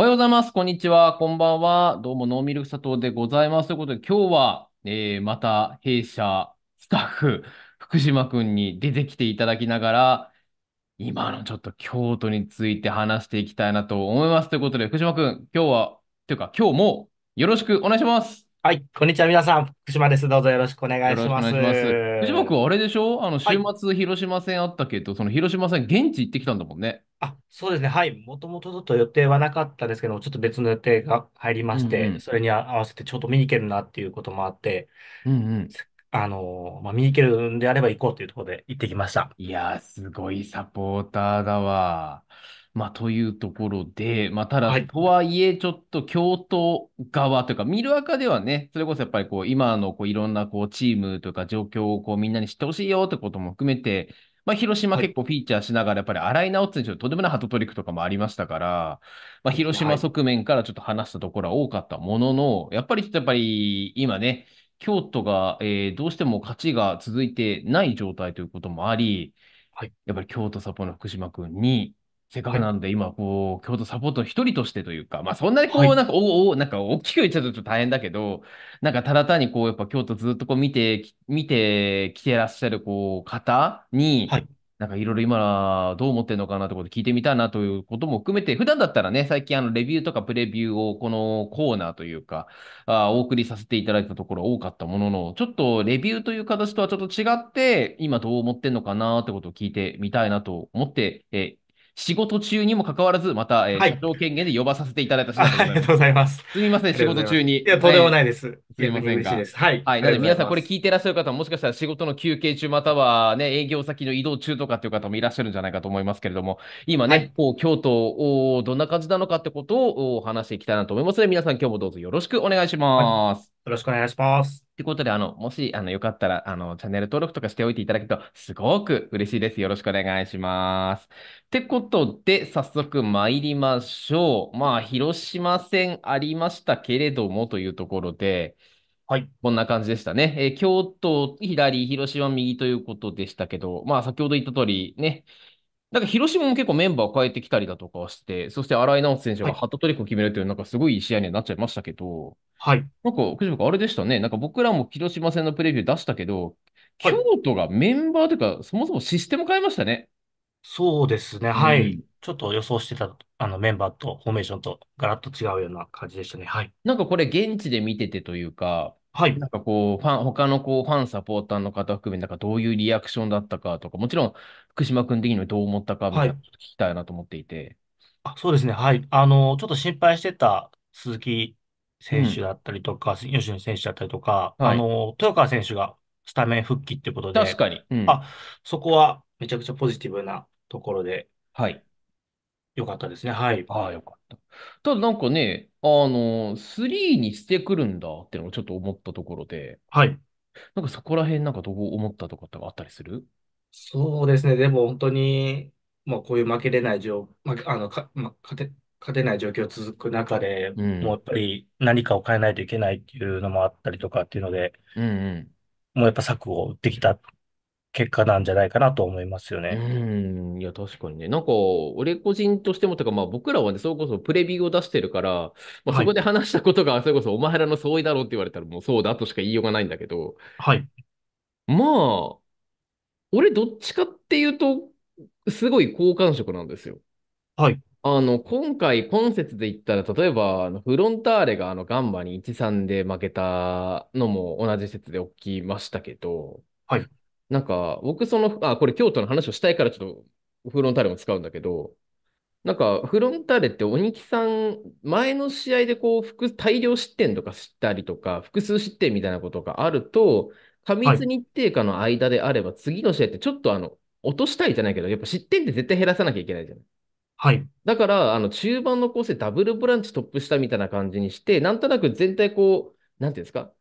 おはようございます。こんにちは。こんばんは。どうも、ノーミルク佐藤でございます。ということで、今日は、えー、また弊社、スタッフ、福島くんに出てきていただきながら、今のちょっと京都について話していきたいなと思います。ということで、福島くん、今日は、というか、今日もよろしくお願いします。はい、こんにちは、皆さん。福島です。どうぞよろしくお願いします。藤本君、あれでしょあの、週末、広島戦あったけど、その広島戦、現地行ってきたんだもんね。あ、そうですね。はい。もともとずっと予定はなかったですけどちょっと別の予定が入りましうんうて、んそれに合わせてちょっと見に行けるなっていうこともあって、うんうん。あのまあ、見に行けるんであれば行こうというところで行ってきました。いやー、すごいサポーターだわ。まあ、というところで、まあ、ただ、はい、とはいえ、ちょっと京都側というか、見る垢ではね、それこそやっぱりこう、今のこういろんなこうチームとか状況をこうみんなに知ってほしいよってことも含めて、まあ、広島結構フィーチャーしながら、やっぱり洗い直選手のとんでもないハットトリックとかもありましたから、まあ、広島側面からちょっと話したところは多かったものの、やっぱりちょっとやっぱり今ね、京都が、えー、どうしても勝ちが続いてない状態ということもあり、はい、やっぱり京都サポの福島君にせっかくなんで、今、こう、京都サポート一人としてというか、まあ、そんなにこう、なんか、おお、なんか、大きく言っちゃうとちょっと大変だけど、なんか、ただ単にこう、やっぱ、京都ずっとこう、見て、見てきてらっしゃる、こう、方に、はいなんかいろいろ今、どう思ってるのかなってこと聞いてみたいなということも含めて、普段だったらね、最近あのレビューとかプレビューをこのコーナーというか、お送りさせていただいたところ多かったものの、ちょっとレビューという形とはちょっと違って、今どう思ってるのかなってことを聞いてみたいなと思って、え仕事中にもかかわらず、また、えー、はい、社長権限で呼ばさせていただいたありがとうございます。すみません、仕事中に。いや、とんでもないです。すみませんが。はい。はい。なので、皆さん、これ聞いてらっしゃる方も、もしかしたら仕事の休憩中、またはね、営業先の移動中とかっていう方もいらっしゃるんじゃないかと思いますけれども、今ね、はい、こう、京都をどんな感じなのかってことを話していきたいなと思いますので、皆さん、今日もどうぞよろしくお願いします。はいよろしくお願いします。ということで、あの、もし、あの、よかったら、あの、チャンネル登録とかしておいていただくと、すごく嬉しいです。よろしくお願いします。ってことで、早速参りましょう。まあ、広島戦ありましたけれども、というところで、はい。こんな感じでしたね。えー、京都、左、広島、右ということでしたけど、まあ、先ほど言った通り、ね、なんか広島も結構メンバー変えてきたりだとかして、そして新井直樹選手がハットトリックを決めるという、なんかすごいいい試合にはなっちゃいましたけど、はい。なんか、くじあれでしたね。なんか僕らも広島戦のプレビュー出したけど、京都がメンバーというか、そもそもシステム変えましたね。そうですね。うんはい。ちょっと予想してた、あの、メンバーとフォーメーションとガラッと違うような感じでしたね。はい。なんかこれ現地で見ててというか、はい。なんかこう、ファン、他のこう、ファンサポーターの方含め、なんかどういうリアクションだったかとか、もちろん、福島君的にはどう思ったかみたいない。聞きたいなと思っていて。あ、そうですね。はい。あの、ちょっと心配してた鈴木選手だったりとか、吉野選手だったりとか、あはい。の、豊川選手がスタメン復帰ってこと確で、かに。うん。あ、そこはめちゃくちゃポジティブなところではい。よかったですね。はい。ああ、よかった。ただなんかね、あの、3にしてくるんだっていうのをちょっと思ったところで、はい。なんかそこら辺なんかどう思ったとかってあったりするそうですね。でも本当に、まあ、こういう負けれない状、まあ、あの、か、まあ、勝て、勝てない状況続く中で、もうやっぱり何かを変えないといけないっていうのもあったりとかっていうので、うんうん。もうやっぱ策を打ってきた結果なんじゃないかなと思いますよね。うん、いや、確かにね。なんか、俺個人としても、とか、まあ僕らはね、それこそプレビューを出してるから、まあ、はいそこで話したことが、それこそお前らの相違だろって言われたら、もうそうだとしか言いようがないんだけど、はい。まあ、俺どっちかっていうと、すごい好感触なんですよ。はい。あの、今回、今節で言ったら、例えば、あのフロンターレがあのガンバに1-3で負けたのも同じ節で起きましたけど、はいなんか、僕その、あ、これ京都の話をしたいからちょっとフロンターレも使うんだけど、なんか、フロンターレって鬼木さん、前の試合でこう、複大量失点とかしたりとか、複数失点みたいなことがあると、過密日程下の間であれば、次の試合ってちょっとあの、落としたいじゃないけど、やっぱ失点って絶対減らさなきゃいけないじゃない。はい。だから、あの、中盤の構成、ダブルボランチトップしたみたいな感じにして、なんとなく全体こう、なんていうんですか、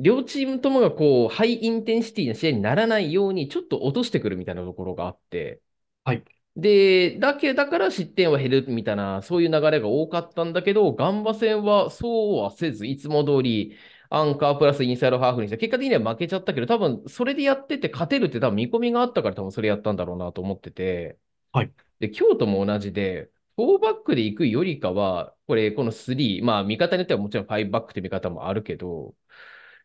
両チームともがこう、ハイインテンシティな試合にならないように、ちょっと落としてくるみたいなところがあって、はい。で、だけだから失点は減るみたいな、そういう流れが多かったんだけど、ガンバ戦はそうはせず、いつも通り、アンカープラスインサイドハーフにして、結果的には負けちゃったけど、多分それでやってて勝てるって多分見込みがあったから、多分それやったんだろうなと思ってて、はい。で、京都も同じで、4バックで行くよりかは、これ、この3、まあ、見方によってはもちろん5バックって見方もあるけど、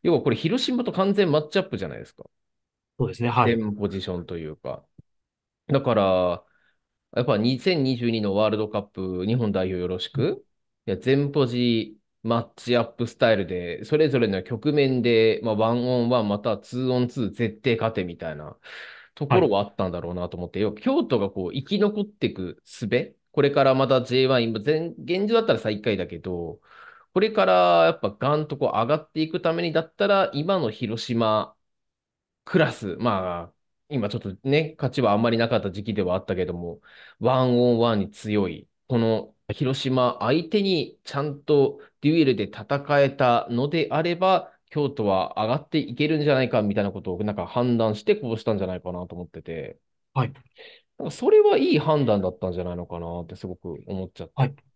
要はこれ、広島と完全マッチアップじゃないですか。そうですね、はい。ポジションというか。だから、やっぱ2022のワールドカップ、日本代表よろしく。いや、全ポジマッチアップスタイルで、それぞれの局面で、まあ、ワンオンワン、またツーオンツー、絶対勝てみたいなところはあったんだろうなと思って、はい、京都がこう生き残っていく術、これからまた J1、今現状だったら最下位だけど、これからやっぱガンとこう上がっていくためにだったら、今の広島クラス、まあ、今ちょっとね、勝ちはあんまりなかった時期ではあったけども、ワンオンワンに強い、この広島相手にちゃんとデュエルで戦えたのであれば、京都は上がっていけるんじゃないかみたいなことをなんか判断してこうしたんじゃないかなと思ってて、はい。なんかそれはいい判断だったんじゃないのかなってすごく思っちゃって。はい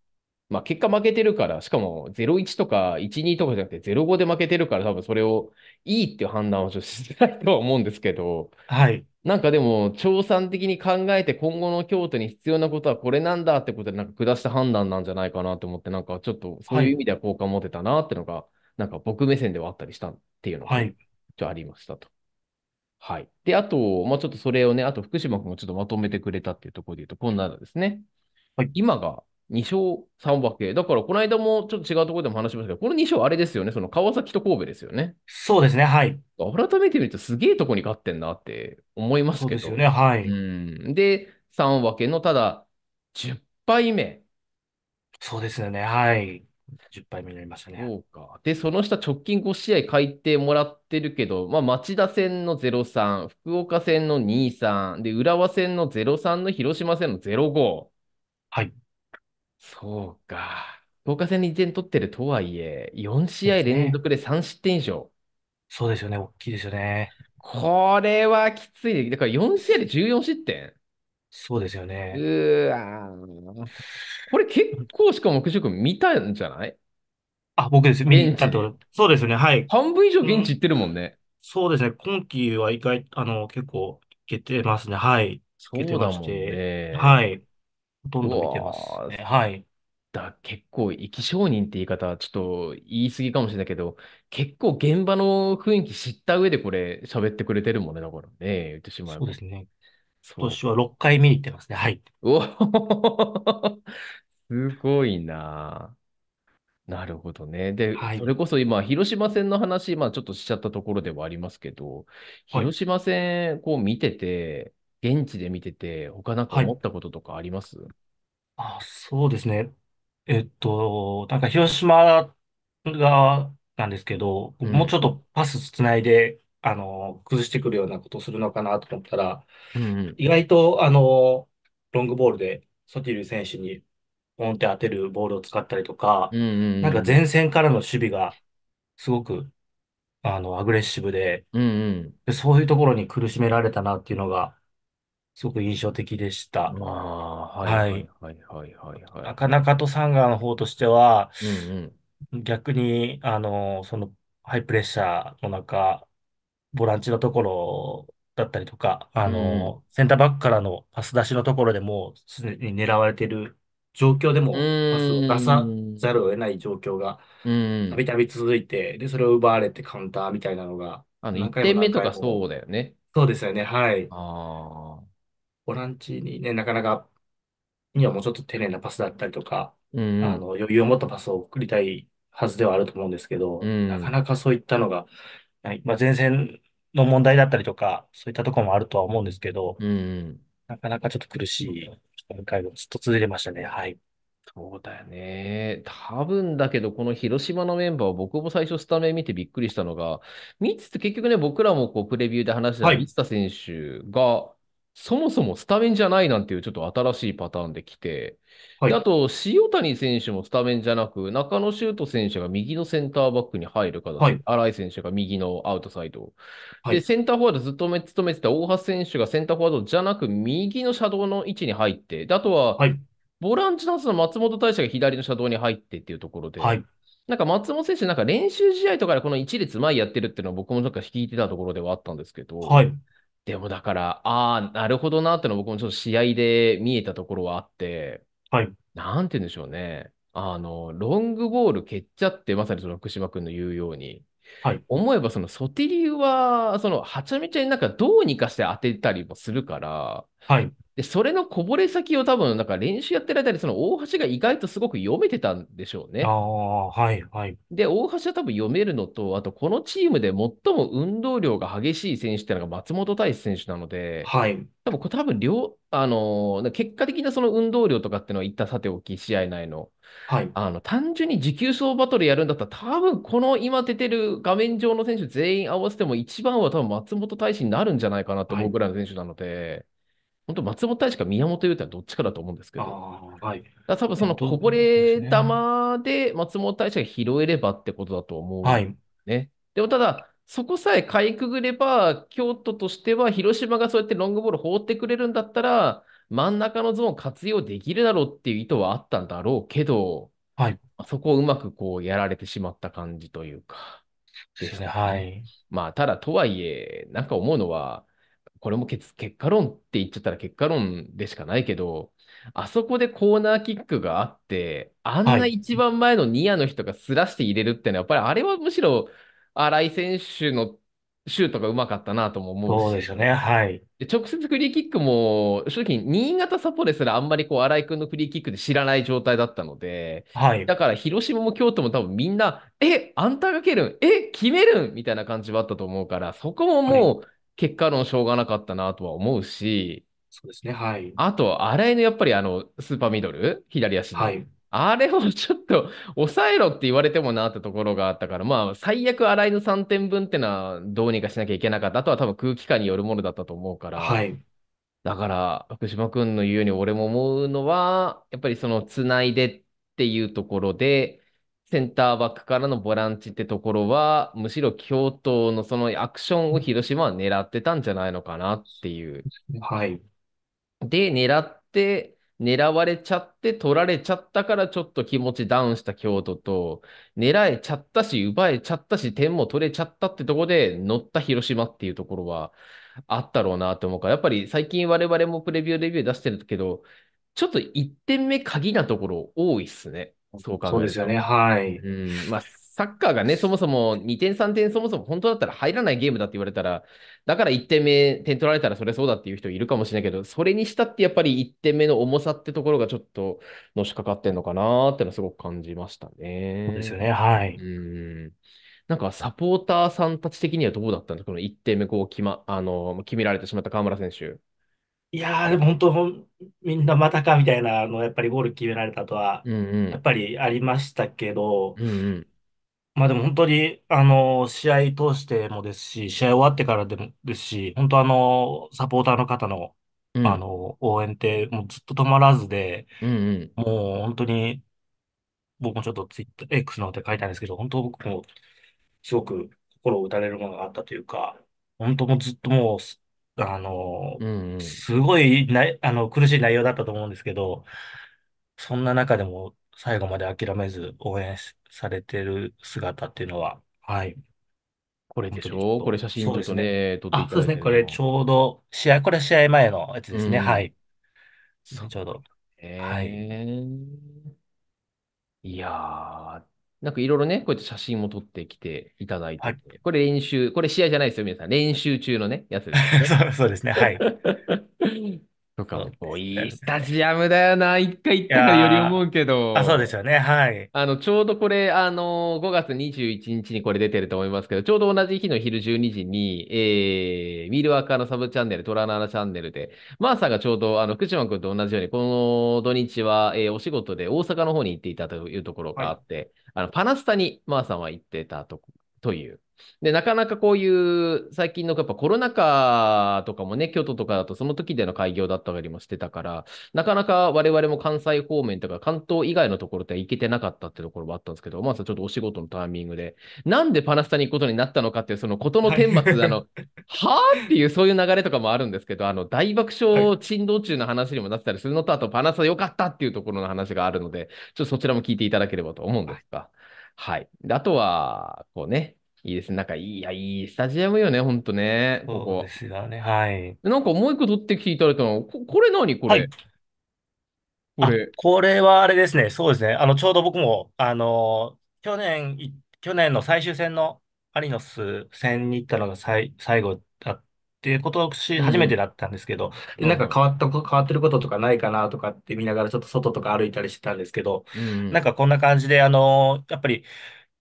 まあ、結果負けてるから、しかも0-1とか1-2とかじゃなくて0-5で負けてるから、多分それをいいっていう判断をちょっとしてないとは思うんですけど、はい。なんかでも、調査的に考えて今後の京都に必要なことはこれなんだってことで、なんか下した判断なんじゃないかなと思って、なんかちょっとそういう意味では好感持てたなっていうのが、なんか僕目線ではあったりしたっていうのが、はい、ちょありましたと。はい。で、あと、まあ、ちょっとそれをね、あと福島君もちょっとまとめてくれたっていうところで言うと、こんなのですね。はい、今が2勝3分け。だから、この間もちょっと違うところでも話しましたけど、この2勝あれですよね。その川崎と神戸ですよね。そうですね。はい。改めて見るとすげえとこに勝ってんなって思いますけど。そうですよね。はい。うん。で、3分けのただ10敗目。そうですよね。はい。10敗目になりましたね。そうか。で、その下直近5試合書いてもらってるけど、まあ、町田戦の03、福岡戦の23、で、浦和戦の03の広島戦の05。はい。そうか。10戦に1点取ってるとはいえ、4試合連続で3失点以上。そうですよね、大きいですよね。これはきつい。だから4試合で14失点。そうですよね。うわこれ結構しかも、くし見たんじゃないあ、僕です。見たと。そうですね、はい。半分以上現地行ってるもんね。うん、そうですね、今季は意外、あの、結構いけてますね、はい。そうだもんね。はい。ほとんど見てますね。はい。だ、結構、生き証人って言い方、ちょっと言い過ぎかもしれないけど、結構現場の雰囲気知った上でこれ喋ってくれてるもんね、だからね、言ってしまえそうですね。今年は6回見に行ってますね。はい。お すごいな。なるほどね。で、はそれこそ今、広島戦の話、まあちょっとしちゃったところではありますけど、広島戦、こう見てて、現地で見てて、他なんか思ったこととかありますあ、そうですね。えっと、なんか広島がなんですけど、うもうん。ちょっとパスつないで、あの、崩してくるようなことをするのかなと思ったら、意外と、あの、ロングボールで、ソティリ選手にポンって当てるボールを使ったりとか、なんか前線からの守備がすごく、あの、アグレッシブで、でそういうところに苦しめられたなっていうのが、すごく印象的でした。ああ、はいはいはいはいとサンガの方としては、うんうん。逆に、あの、その、ハイプレッシャーの中、ボランチのところだったりとか、あうん。の、センターバックからのパス出しのところでも常に狙われている状況でもパスを出さざるを得ない状況がたびたび続いて、で、それを奪われてカウンターみたいなのがあの、1点目とかそうだよね。そうですよね、はい。ああ。ボランチにね、なかなか、にはもうちょっと丁寧なパスだったりとか、あの、余裕を持ったパスを送りたいはずではあると思うんですけど、なかなかそういったのが、はい、まあ、前線の問題だったりとか、そういったところもあるとは思うんですけど、なかなかちょっと苦しい展開をずっと続いてましたね。はい。そうだよね。多分だけど、この広島のメンバーを僕も最初スタメン見てびっくりしたのが、ミッツって結局ね、僕らもこうプレビューで話してたはミツタ選手が、そもそもスタメンじゃないなんていうちょっと新しいパターンで来て、はい、あと、塩谷選手もスタメンじゃなく、中野修斗選手が右のセンターバックに入るか、はい、新井選手が右のアウトサイド。はい、で、センターフォワードずっと務めてた大橋選手がセンターフォワードじゃなく、右のシャドウの位置に入って、であとは、ボランチのスの松本大社が左のシャドウに入ってっていうところで、なんか松本選手、なんか練習試合とかでこの一列前やってるっていうのは僕もなんか聞いてたところではあったんですけど、でもだから、ああ、なるほどなってのは僕もちょっと試合で見えたところはあって、はい。なんて言うんでしょうね。あの、ロングボール蹴っちゃって、まさにその福島君の言うように、はい、思えばそのソテリは、そのはちゃめちゃになんかどうにかして当てたりもするから、はい、でそれのこぼれ先を多分なんか練習やってる間にその大橋が意外とすごく読めてたんでしょうね。あはいはい、で大橋は多分読めるのとあとこのチームで最も運動量が激しい選手っていうのが松本大志選手なので、はい、多分これ多分両、あのー、結果的なその運動量とかっていうのは一ったさておき試合内の。はい、あの単純に持久走バトルやるんだったら、多分この今出てる画面上の選手全員合わせても、一番は多分松本大使になるんじゃないかなと思うぐらいの選手なので、はい、本当、松本大使か宮本優太はどっちかだと思うんですけど、はい、だ多分そのこぼれ球で松本大使が拾えればってことだと思う、ね、はい、ね。でもただ、そこさえかいくぐれば、京都としては、広島がそうやってロングボール放ってくれるんだったら、真ん中のゾーンを活用できるだろうっていう意図はあったんだろうけど、はい、そこをうまくこうやられてしまった感じというか。ですね。はい。まあ、ただとはいえ、なんか思うのは、これも結果論って言っちゃったら結果論でしかないけど、あそこでコーナーキックがあって、あんな一番前のニアの人がすらして入れるってのは、やっぱりあれはむしろ新井選手のシュートがうまかったなとも思うそうでね。はい。で直接フリーキックも、正直、新潟サポですらあんまりこう、荒井君のフリーキックで知らない状態だったので、はい。だから、広島も京都も多分みんな、え、あんたが蹴るんえ、決めるんみたいな感じはあったと思うから、そこももう、結果論しょうがなかったなとは思うし、はい、そうですね。はい。あと、荒井のやっぱりあの、スーパーミドル、左足の。はい。あれをちょっと抑えろって言われてもなってところがあったから、まあ、最悪洗いの3点分ってのはどうにかしなきゃいけなかった。あとは多分空気感によるものだったと思うから。はい。だから、福島君の言うように俺も思うのは、やっぱりそのつないでっていうところで、センターバックからのボランチってところは、むしろ京都のそのアクションを広島は狙ってたんじゃないのかなっていう。はい。で、狙って、狙われちゃって取られちゃったからちょっと気持ちダウンした京都と、狙えちゃったし、奪えちゃったし、点も取れちゃったってとこで乗った広島っていうところはあったろうなと思うから、やっぱり最近我々もプレビューレビュー出してるけど、ちょっと1点目鍵なところ多いっすね。そうそうですよね。はい。うん。まあ、サッカーがね、そもそも2点、3点、そもそも本当だったら入らないゲームだって言われたら、だから1点目、点取られたらそれそうだっていう人いるかもしれないけど、それにしたってやっぱり1点目の重さってところがちょっとのしかかってんのかなってのすごく感じましたね。そうですよね、はい。うんなんかサポーターさんたち的にはどうだったんですか、この1点目こう決,、ま、あの決められてしまった河村選手。いやー、でも本当、みんなまたかみたいなの、やっぱりゴール決められたとは、やっぱりありましたけど、うんうんまあでも本当に、あの、試合通してもですし、試合終わってからでもですし、本当あの、サポーターの方の、あの、応援って、もうずっと止まらずで、もう本当に、僕もちょっとツイッター、X の方で書いたんですけど、本当僕もすごく心を打たれるものがあったというか、本当もずっともうす、あの、すごいない、あの、苦しい内容だったと思うんですけど、そんな中でも最後まで諦めず応援されてる姿っていうのは、はい。これでしょ、うこれ写真ちょっとね、撮ってあ、そうですね。これちょうど試合、これ試合前のやつですね。はい。そうちょうど。えはいいやー、なんかいろいろね、こうやって写真も撮ってきていただいてはいこれ練習、これ試合じゃないですよ、皆さん。練習中のね、やつですね。そうそうですね。はい。とか、もういいスタジアムだよな、一回行ったからより思うけど、あ、そうですよね。はい。あの、ちょうどこれ、あの、5月21日にこれ出てると思いますけど、ちょうど同じ日の昼12時に、えー、ミールワーカーのサブチャンネル、トラナナチャンネルで、マーサがちょうど、あの、福島君と同じように、この土日は、えー、お仕事で大阪の方に行っていたというところがあって、はい、あの、パナスタにマーさんは行ってたとという。で、なかなかこういう最近のやっぱコロナ禍とかもね、京都とかだとその時での開業だったりもしてたから、なかなか我々も関西方面とか関東以外のところって行けてなかったってところもあったんですけど、まず、あ、ちょっとお仕事のタイミングで、なんでパナスタに行くことになったのかっていうそのことの顛末、はい、あの、はぁっていうそういう流れとかもあるんですけど、あの、大爆笑珍道中の話にもなってたりするのと、あとパナスタ良かったっていうところの話があるので、ちょっとそちらも聞いていただければと思うんですが。はいはい。あとは、こうね、いいですね。なんか、いいや、いいスタジアムよね、ほんとね。こそうこ。ですよね。はい。なんかもう一個取ってきていただいたの、ここれ何こはれい。これ。これはあれですね。そうですね。あの、ちょうど僕も、あの、去年い、去年の最終戦のアリノス戦に行ったのが最、最後っていうことし、初めてだったんですけど、で、なんか変わったこ変わってることとかないかなとかって見ながらちょっと外とか歩いたりしてたんですけど、なんかこんな感じで、あの、やっぱり、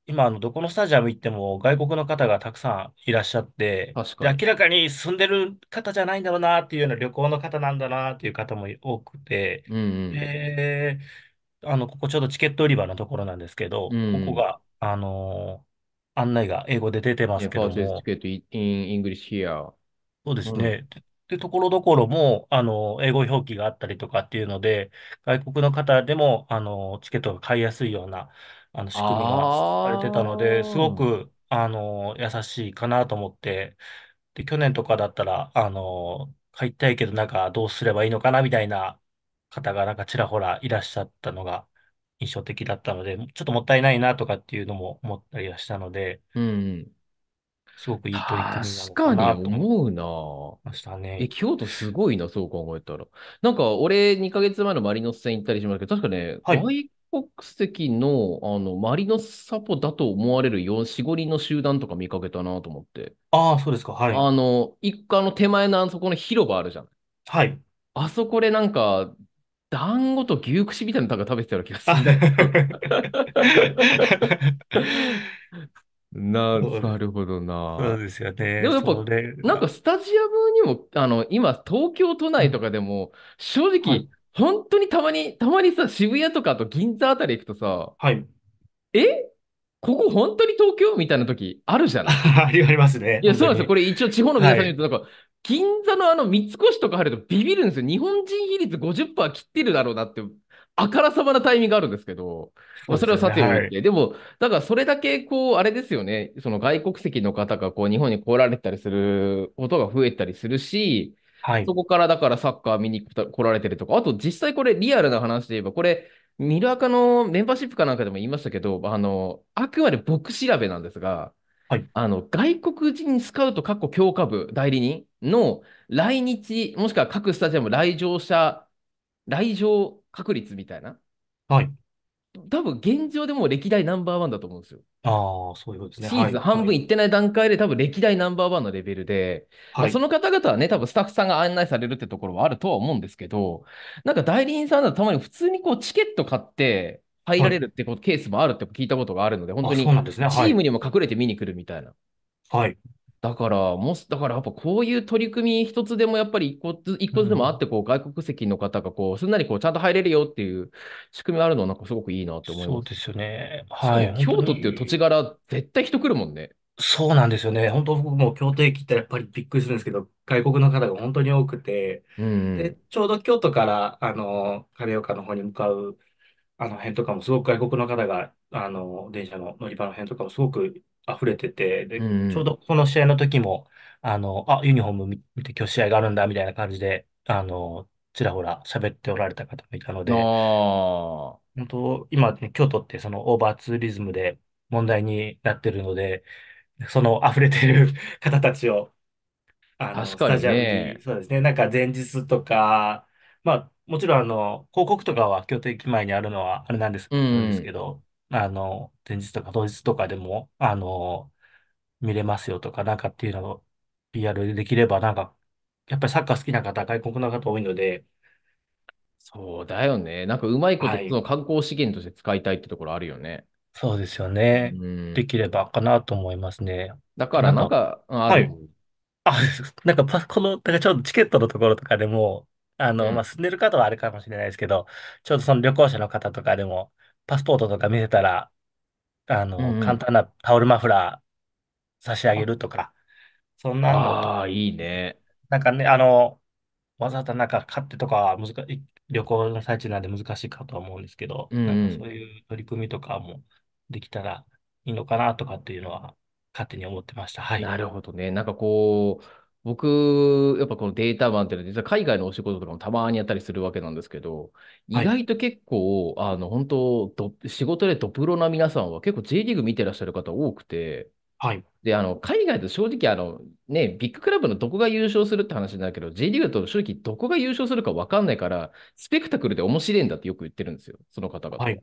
今、あの、どこのスタジアム行っても外国の方がたくさんいらっしゃって、確で、に。明らかに住んでる方じゃないんだろうなっていうような旅行の方なんだなっていう方も多くて、で、あの、ここちょうどチケット売り場のところなんですけど、ここが、あの、案内が英語で出てますけどチケッ u インイングも、ッシュ k e t そうですね。で、ところどころも、あの、英語表記があったりとかっていうので、外国の方でも、あの、チケットが買いやすいような、あの、仕組みがされてたので、すごく、あの、優しいかなと思って、で、去年とかだったら、あの、買いたいけど、なんか、どうすればいいのかな、みたいな方が、なんか、ちらほらいらっしゃったのが印象的だったので、ちょっともったいないな、とかっていうのも思ったりはしたので、うん。すごくいい取り組み確かなのかなとに思思うな。ましたえ、京都すごいな、そう考えたら。なんか、俺、2ヶ月前のマリノス戦行ったりしましたけど、確かね、はい外国籍の、あの、マリノスサポだと思われる4、4、5人の集団とか見かけたなと思って。ああ、そうですか。はい。あの、一家の手前のあそこの広場あるじゃん。はい。あそこでなんか、団子と牛串みたいなのな食べてたような気がする ななるほどな。そうですよね。でもやっぱ、なんかスタジアムにも、あの、今、東京都内とかでも、正直、本当にたまに、たまにさ、渋谷とかと銀座あたり行くとさ、はい。えここ本当に東京みたいな時あるじゃない ありますね。いや、そうなんですよ。これ一応地方の皆さんに言うと、なんか、銀座のあの三越とか入るとビビるんですよ。日本人比率50%切ってるだろうなってあからさまなタイミングがあるんですけど、まあ、それはさておいて、でねはい、でも、だからそれだけ、こう、あれですよね、その外国籍の方がこう日本に来られたりすることが増えたりするし、はい、そこからだからサッカー見に来られてるとか、あと実際これ、リアルな話で言えば、これ、ミルアカのメンバーシップかなんかでも言いましたけど、あの、あくまで僕調べなんですが、はい、あの外国人スカウト、各個強化部代理人の来日、もしくは各スタジアム来場者、来場確率みたいな。はい。多分現状でもう歴代ナンバーワンだと思うんですよ。ああ、そういうことですね。シーズン半分いってない段階で、多分歴代ナンバーワンのレベルで、はいまあ、その方々はね、多分スタッフさんが案内されるってところはあるとは思うんですけど、なんか代理人さんだとたまに普通にこうチケット買って入られるってこ、はい、ケースもあるって聞いたことがあるので、本当にチームにも隠れて見に来るみたいな。はい。だから、もし、だからやっぱこういう取り組み一つでもやっぱり一個ず一個ずつでもあって、こう、外国籍の方がこう、すんなりこう、ちゃんと入れるよっていう仕組みあるのはなんかすごくいいなって思います。そうですよね。はい。京都っていう土地柄、絶対人来るもんね。そうなんですよね。本当僕も京都駅ってやっぱりびっくりするんですけど、外国の方が本当に多くて、うん、で、ちょうど京都から、あの、亀岡の方に向かう、あの辺とかもすごく外国の方が、あの、電車の乗り場の辺とかもすごく溢れてて、で、ちょうどこの試合の時も、あの、あ、ユニフォーム見て今日試合があるんだ、みたいな感じで、あの、ちらほら喋っておられた方もいたので、ああ。本当、今ね、京都ってそのオーバーツーリズムで問題になってるので、その溢れてる 方たちを、あの、スかタにジアムに、ね。そうですね、なんか前日とか、まあ、もちろんあの、広告とかは京都駅前にあるのはあれなんです、なんですけん。ど、あの、前日とか当日とかでも、あの、見れますよとか、なんかっていうのを PR できれば、なんか、やっぱりサッカー好きな方、外国の方多いので、そうだよね。なんかうまいことそい、の観光資源として使いたいってところあるよね。そうですようね。でん。きればかなと思いますね。だからなんなんか、か、あ、はどうい。ぞあ、なんかパ、この、だからちょうどチケットのところとかでも、あの、まあ、ん。住んでる方はあるかもしれないですけど、ちょうどその旅行者の方とかでも、パスポートとか見せたら、あの、簡単なタオルマフラー差し上げるとか、そんなんのとああ、いいね。なんかね、あの、わざわざなんか買ってとか難しい、旅行の最中なんで難しいかとは思うんですけど、なんかそういう取り組みとかもできたらいいのかなとかっていうのは勝手に思ってました。はい。なるほどね。なんかこう、僕、やっぱこのデータマンっていうのは、実は海外のお仕事とかもたまにやったりするわけなんですけど、意外と結構、あの、本当ど、仕事でドプロな皆さんは結構 J リーグ見てらっしゃる方多くて、はい。で、あの、海外と正直、あの、ね、ビッグクラブのどこが優勝するって話なんだけど、J リーグだと正直どこが優勝するか分かんないから、スペクタクルで面白いんだってよく言ってるんですよ、その方々は。い。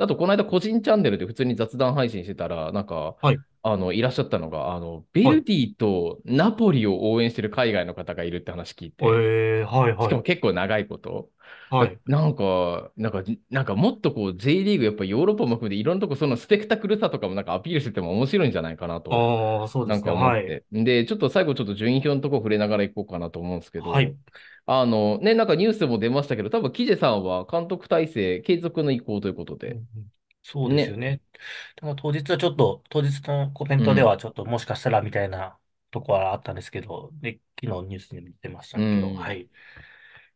あと、この間個人チャンネルで普通に雑談配信してたら、なんか、はい。あのいらっしゃったのが、あのベルディとナポリを応援してる海外の方がいるって話聞いて、えーはいはい、しかも結構長いこと。はい、なんか、なんか、なんかもっとこう J リーグ、やっぱヨーロッパも含めていろんなとこ、そのスペクタクルさとかもなんかアピールしてても面白いんじゃないかなと。あそうですなんか思って。はい、で、ちょっと最後、ちょっと順位表のとこ触れながらいこうかなと思うんですけど、はい、あの、ね、なんかニュースも出ましたけど、多分キジェさんは監督体制継続の意向ということで、そうですよね。でも当日はちょっと、当日のコメントではちょっともしかしたらみたいなとこはあったんですけど、で、昨日ニュースにも出ましたけど、はい。引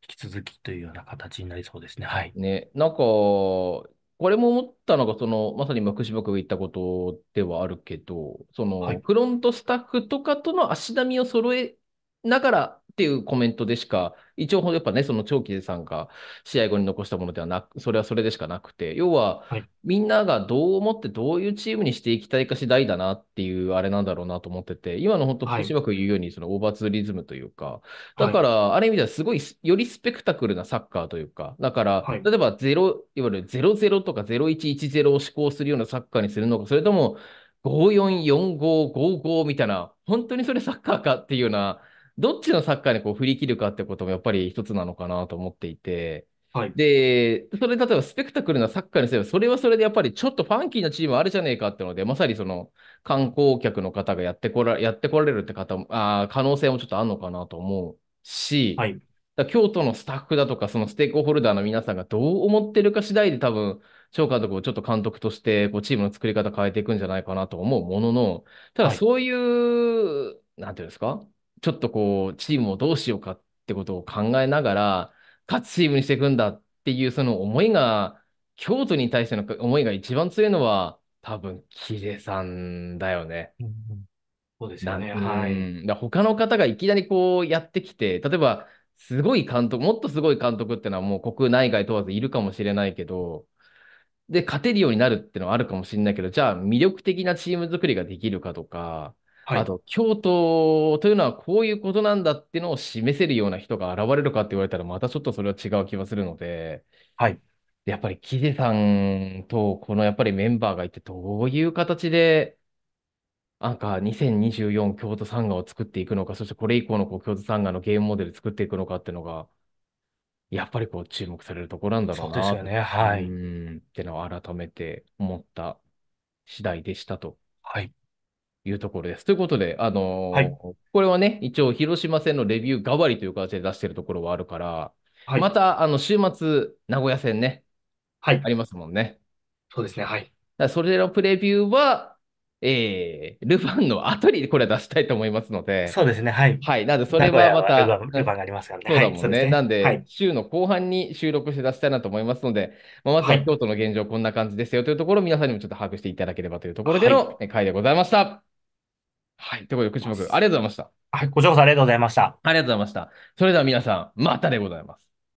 き続きというような形になりそうですね。はい。ね、なんか、これも思ったのが、その、まさに今、福島君が言ったことではあるけど、その、フロントスタッフとかとの足並みを揃えながらっていうコメントでしか、一応、やっぱね、その長期さんが試合後に残したものではなく、それはそれでしかなくて、要は、みんながどう思って、どういうチームにしていきたいか次第だなっていう、あれなんだろうなと思ってて、今の本当、しばく言うように、そのオーバーツーリズムというか、だから、ある意味ではすごい、よりスペクタクルなサッカーというか、だから、例えば0、いわゆる0-0とか0-1-1-0を試行するようなサッカーにするのか、それとも、544555みたいな、本当にそれサッカーかっていうような、どっちのサッカーにこう振り切るかってこともやっぱり一つなのかなと思っていて、はい、で、それ例えばスペクタクルなサッカーにすれば、それはそれでやっぱりちょっとファンキーなチームあるじゃねえかってので、まさにその観光客の方がやってこらやってこられるって方もあ可能性もちょっとあるのかなと思うし、はい、だ京都のスタッフだとか、そのステークホルダーの皆さんがどう思ってるか次第で多分、長監督をちょっと監督としてこうチームの作り方変えていくんじゃないかなと思うものの、ただそういう、はい、なんていうんですか、ちょっとこう、チームをどうしようかってことを考えながら、勝つチームにしていくんだっていう、その思いが、京都に対しての思いが一番強いのは、多分、キレさんだよね。そうですよね。はい。他の方がいきなりこうやってきて、例えば、すごい監督、もっとすごい監督ってのはもう国内外問わずいるかもしれないけど、で、勝てるようになるってのはあるかもしれないけど、じゃあ魅力的なチーム作りができるかとか、はいと、京都というのはこういうことなんだっていうのを示せるような人が現れるかって言われたら、またちょっとそれは違う気がするので、はいやっぱり木出さんとこのやっぱりメンバーがいて、どういう形で、なんか2024京都サンガを作っていくのか、そしてこれ以降のこう京都サンガのゲームモデル作っていくのかっていうのが、やっぱりこう注目されるところなんだろうそうな、ですよね。はうん、ってのを改めて思った次第でしたと。はい。いうところです。ということで、あのーはい、これはね、一応広島戦のレビュー代わりという形で出しているところはあるから、はい、またあの週末、名古屋戦ね、はい、ありますもんね。そうですね、はい。だそれのプレビューは、えー、ルファンの後にこれは出したいと思いますので、そうですね、はい。はい、なので、それはまた、ルファンがありますからね。そうだもんね。はい、ねなんで、週の後半に収録して出したいなと思いますので、まあ、まずは京都の現状、こんな感じですよというところを皆さんにもちょっと把握していただければというところでの回でございました。はい。ということで、福島君、ありがとうございました。はい、ごちらそありがとうございました。ありがとうございました。それでは皆さん、またでございます。